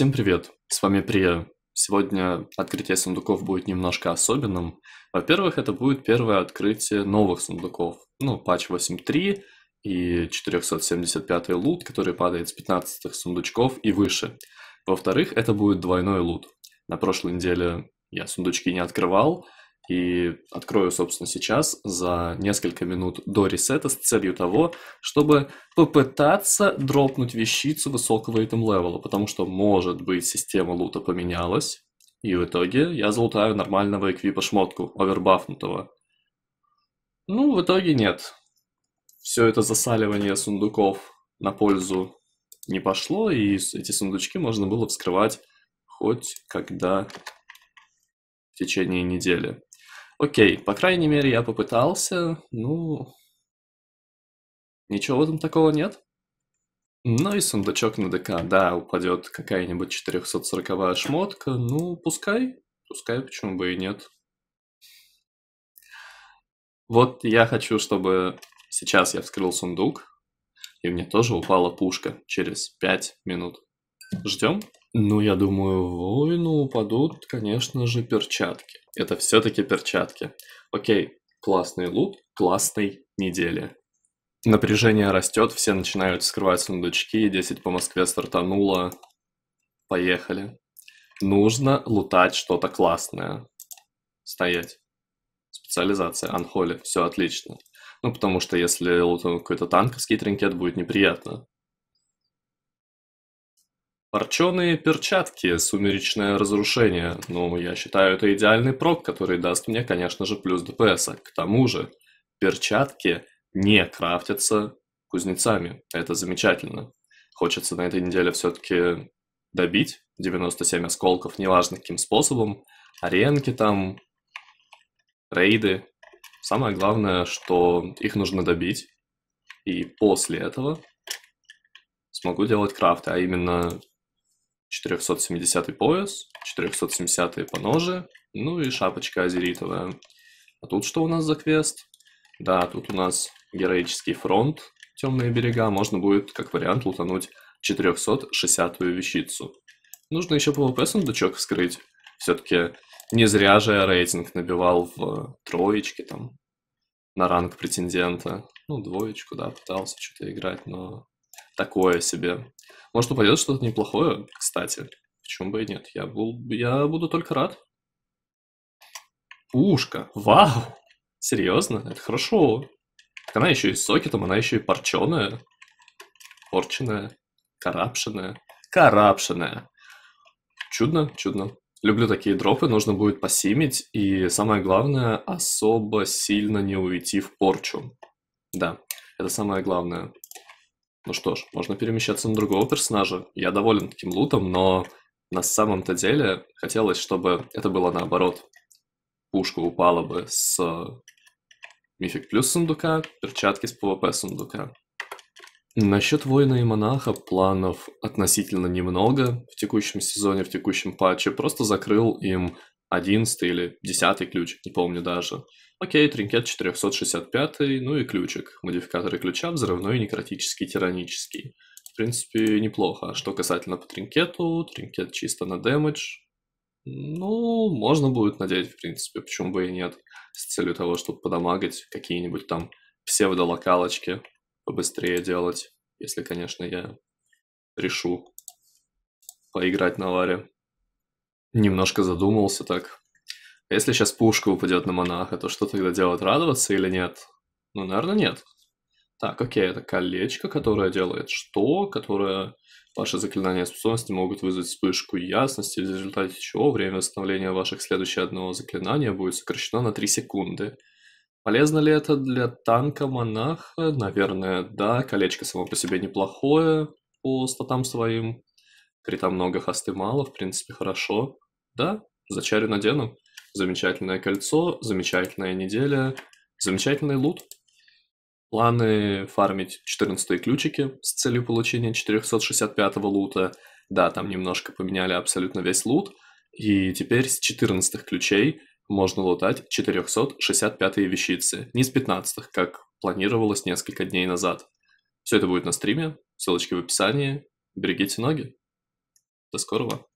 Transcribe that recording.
Всем привет, с вами Прия. Сегодня открытие сундуков будет немножко особенным. Во-первых, это будет первое открытие новых сундуков. Ну, патч 8.3 и 475 й лут, который падает с 15 х сундучков и выше. Во-вторых, это будет двойной лут. На прошлой неделе я сундучки не открывал, и открою, собственно, сейчас за несколько минут до ресета с целью того, чтобы попытаться дропнуть вещицу высокого этим левела, потому что, может быть, система лута поменялась, и в итоге я залутаю нормального эквипа шмотку, овербафнутого. Ну, в итоге нет. Все это засаливание сундуков на пользу не пошло, и эти сундучки можно было вскрывать хоть когда в течение недели. Окей, по крайней мере, я попытался, ну... Ничего там такого нет. Ну и сундучок на ДК, да, упадет какая-нибудь 440 шмотка, ну, пускай, пускай, почему бы и нет. Вот я хочу, чтобы сейчас я вскрыл сундук, и мне тоже упала пушка через 5 минут. Ждем. Ну, я думаю, воину упадут, конечно же, перчатки. Это все-таки перчатки. Окей, классный лут, классной недели. Напряжение растет, все начинают скрывать сундучки, 10 по Москве стартануло. Поехали. Нужно лутать что-то классное. Стоять. Специализация, анхоли, все отлично. Ну, потому что если лутаем какой-то танковский тринкет, будет неприятно. Парченые перчатки, сумеречное разрушение. Ну, я считаю, это идеальный прок, который даст мне, конечно же, плюс ДПС. К тому же, перчатки не крафтятся кузнецами. Это замечательно. Хочется на этой неделе все-таки добить 97 осколков, неважно каким способом. Аренки там, рейды. Самое главное, что их нужно добить. И после этого смогу делать крафты, а именно 470 пояс, 470 по ноже, ну и шапочка азеритовая. А тут что у нас за квест? Да, тут у нас героический фронт, темные берега, можно будет, как вариант, лутануть 460-ю вещицу. Нужно еще PvP-сундучок вскрыть. Все-таки не зря же я рейтинг набивал в троечке там на ранг претендента. Ну, двоечку, да, пытался что-то играть, но такое себе. Может, упадет что-то неплохое, кстати. Почему бы и нет? Я, был, я буду только рад. Пушка. Вау! Серьезно? Это хорошо. Так она еще и с сокетом, она еще и порченая. Порченая. Карапшеная. Карапшеная. Чудно, чудно. Люблю такие дропы, нужно будет посимить, и самое главное, особо сильно не уйти в порчу. Да, это самое главное. Ну что ж, можно перемещаться на другого персонажа. Я доволен таким лутом, но на самом-то деле хотелось, чтобы это было наоборот. Пушка упала бы с мифик э, плюс сундука, перчатки с ПВП сундука. Насчет воина и монаха планов относительно немного в текущем сезоне, в текущем патче. Просто закрыл им одиннадцатый или десятый ключ, не помню даже. Окей, тринкет 465, ну и ключик. Модификаторы ключа взрывной, некротический, тиранический. В принципе, неплохо. А что касательно по тринкету, тринкет чисто на дэмэдж. Ну, можно будет надеть, в принципе, почему бы и нет. С целью того, чтобы подамагать какие-нибудь там псевдолокалочки, побыстрее делать, если, конечно, я решу поиграть на варе. Немножко задумался так, а если сейчас пушка упадет на монаха, то что тогда делать, радоваться или нет? Ну, наверное, нет. Так, окей, это колечко, которое делает что, которое ваши заклинания способности могут вызвать вспышку ясности, в результате чего время восстановления ваших следующего одного заклинания будет сокращено на 3 секунды. Полезно ли это для танка-монаха? Наверное, да. Колечко само по себе неплохое по статам своим. Крита много, хасты мало, в принципе, хорошо. Да, зачарю надену. Замечательное кольцо, замечательная неделя, замечательный лут. Планы фармить 14 ключики с целью получения 465 лута. Да, там немножко поменяли абсолютно весь лут. И теперь с 14 ключей можно лутать 465 вещицы. Не с 15, как планировалось несколько дней назад. Все это будет на стриме, ссылочки в описании. Берегите ноги. До скорого.